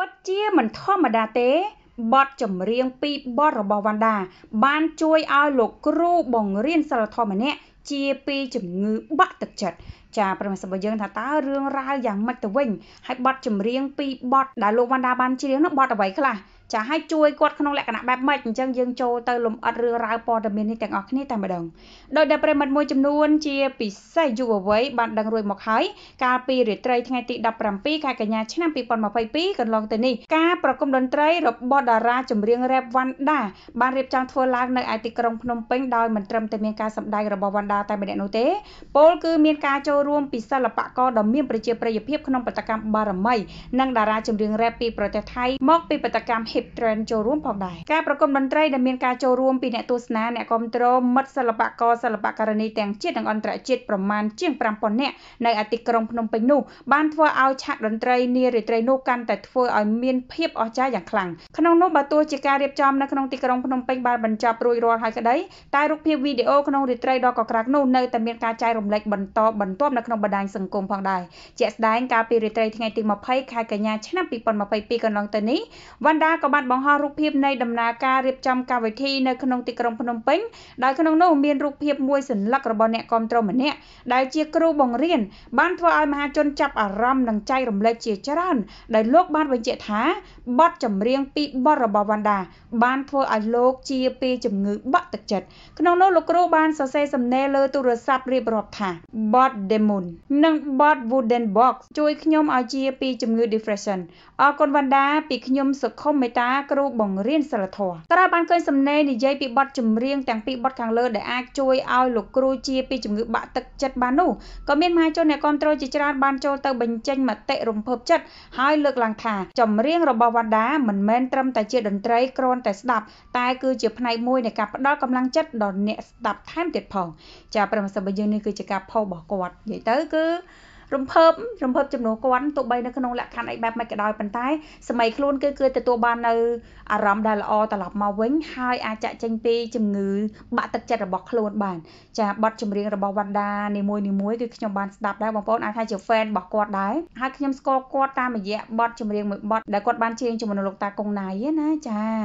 ពិតជាមិនធម្មតាទេបទចម្រៀងពីរបទរបស់វណ្ណដាបានជួយឲ្យលោកគ្រូបង្រៀនសិលធម៌ម្នាក់ជាពីជំងឺបាក់ទឹកចិត្តចាប្រិមសិបយើងថាតើរឿងរ៉ាវយ៉ាងម៉េចទៅវិញ ហើយបទចម្រៀងពីបទដែលលោកវណ្ណដាបានច្រៀងនោះបទអ្វីខ្លះចាឲ្យជួយគាត់ក្នុងលក្ខណៈបែបម៉េចអញ្ចឹងយើងចូលទៅលំអិតរឿងរ៉ាវព័ត៌មាននេះទាំងអស់គ្នាតែម្ដងដោយដែលប្រិមិត្តមួយចំនួនជាពិសេសយុវវ័យបានដឹងរួចមកហើយកាលពីរាត្រីថ្ងៃទី17ខែកញ្ញាឆ្នាំ2022កន្លងទៅនេះការប្រគំតន្ត្រីរបស់តារា ចម្រៀងរ៉េបវ៉ាន់ដាបានរៀបចំធ្វើឡើងនៅឯទីក្រុងភ្នំពេញដោយមិនត្រឹមតែមានការសម្ដែងរបស់វ៉ាន់ដាតែម្នាក់នោះទេពោលគឺមានការចូលរួមពីសិល្បករដ៏មានប្រជាប្រិយភាពក្នុងបដកម្មបារមីនិងតារាចម្រៀងរ៉េបពីប្រទេសថៃមកពីបដកម្ម Hip Trend ចូលរួមផងដែរការប្រគំតន្ត្រីដែលមានការចូលរួមពីអ្នកទស្សនាអ្នកគ្រប់គ្រងមិត្តសិល្បករសិល្បករនីទាំងជាតិនិងអន្តរជាតិប្រមាណជាង5000នាក់នៅអតិក្រុងភ្នំពេញនោះបានធ្វើឲ្យឆាកតន្ត្រីនារាត្រីនោះកាន់តែធ្វើឲ្យមានភាពអស្ចារ្យយ៉ាងខ្លាំងក្នុងនោះបើទោះជាការរៀបចំនៅក្នុងទីក្រុងភ្នំពេញបានបញ្ចប់រួចរាល់ហើយក្តីតែរូបភាពវីដេអូក្នុងរាត្រីដ៏កក្រាក់នោះនៅតែមានការចែករំលែកបន្តបន្ទាប់នៅក្នុងបណ្ដាញសង្គមផងដែរជាក់ស្ដែងកាលពីរាត្រីថ្ងៃទី20ខែកញ្ញាឆ្នាំ2022កន្លងទៅនេះវណ្ណដាក៏បានបង្ហោះរូបភាពនៃដំណើរការរៀបចំកម្មវិធីនៅក្នុងទីក្រុងភ្នំពេញដោយក្នុងនោះមានរូបភាពមួយសញ្ញារបស់អ្នកគ្រប់គ្រងម្នាក់ដែលជាគ្រូបង្រៀនបានធ្វើឲ្យមហាជនចាប់អារម្មណ៍និងចែករំលែកជាច្រើនដែលលោកបានបញ្ជាក់ថាបទចម្រៀងពីបទរបស់វណ្ណដា បានធ្វើឲ្យលោកជាពីជំងឺបាក់ទឹកចិត្តក្នុងនោះលោកគ្រូបានសរសេរសំណេរលើទូរស័ព្ទរៀបរាប់ថា Bot Demon និង Bot Wooden Box ជួយខ្ញុំឲ្យជាពីជំងឺ depression អរគុណវណ្ណដាពីខ្ញុំសុខុមមេតាគ្រូបង្រៀនសិលធម៌ក្រោយបានឃើញសំណេរនិយាយពីបទចម្រៀងទាំងពីរបទខាងលើដែលអាចជួយឲ្យលោកគ្រូជាពីជំងឺបាក់ទឹកចិត្តបាននោះក៏មានមហាជនអ្នកគ្រប់គ្រងជាច្រើនបានចូលទៅបញ្ចេញមតិរំភើបចិត្តហើយលើកឡើងថាចម្រៀងរបស់វណ្ណដាមិនមែនត្រឹមតែជាតន្ត្រីគ្រាន់តែស្ដាប់តែគឺជាផ្នែកមួយនៃការផ្ដល់កម្លាំងចិត្តដល់អ្នកស្ដាប់ថែមទៀតផងចាប្រិមសិបយើងនេះគឺជាការផុសរបស់គាត់និយាយទៅគឺរំភើបរំភើបចំនួនគាត់ទោះបីនៅក្នុងលក្ខខណ្ឌអីបែបមិនក៏ដោយប៉ុន្តែសម័យខ្លួនគឺគឺទទួលបាននៅអារម្មណ៍ដែលល្អត្រឡប់មកវិញហើយអាចចាក់ចេញពីជំងឺបាក់ទឹកចិត្តរបស់ខ្លួនបាន ចាបទចម្រៀងរបស់វណ្ណដានីមួយនីមួយគឺខ្ញុំបានស្ដាប់ដែរបងប្អូនអាចថាជា fan របស់គាត់ដែរហើយខ្ញុំស្គាល់គាត់តាមរយៈបទចម្រៀងមួយបទដែលគាត់បានច្រៀងជាមួយនៅលោកតាកុងណៃណាចានិយាយ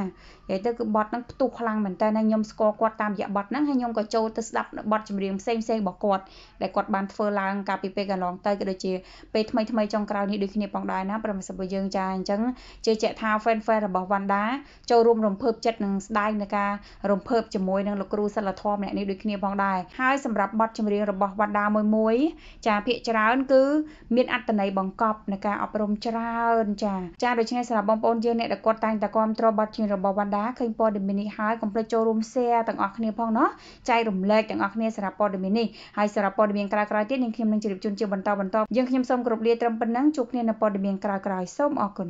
ទៅគឺបទហ្នឹងផ្ទុះខ្លាំងមែនតើខ្ញុំស្គាល់គាត់តាមរយៈបទហ្នឹងហើយខ្ញុំក៏ចូលទៅស្ដាប់បទចម្រៀងផ្សេងៗរបស់គាត់ដែលគាត់បានធ្វើឡើងកាលពីពេលកន្លងទៅទៅក៏ដូចជាពេលថ្មីថ្មីចុងក្រោយនេះដូចគ្នាផងដែរណាប្រហែលសិបយើងចាអញ្ចឹងជឿជាក់ថា fan fan របស់ Wanda ចូលរួមរំភើបចិត្តនិងស្ដាយនឹងការរំភើបជាមួយនឹងលោកគ្រូសិលធម៌ម្នាក់នេះដូចគ្នាផងដែរហើយសម្រាប់បទចម្រៀងរបស់ Wanda មួយមួយ ចាភាកច្រើន គឺមានអត្ថន័យបង្កប់នៃការអប់រំច្រើនចាចាដូច្នេះសម្រាប់បងប្អូនយើងអ្នកដែលគាត់តែងតែគ្រប់គ្រងបទចម្រៀងរបស់ Wanda ឃើញព័ត៌មាននេះហើយកុំភ្លេចចូលរួម share ទាំងអស់គ្នាផងណោះចែករំលែកទាំងអស់គ្នាសម្រាប់ព័ត៌មាននេះហើយសម្រាប់ព័ត៌មានក្រៅៗទៀតនាងខ្ញុំនឹងជម្រាបជូនជាបន្តបន្តយើងខ្ញុំសូមគោរពលាត្រឹមប៉ុណ្ណឹងជួបគ្នានៅព័ត៌មានក្រោយៗសូមអរគុណ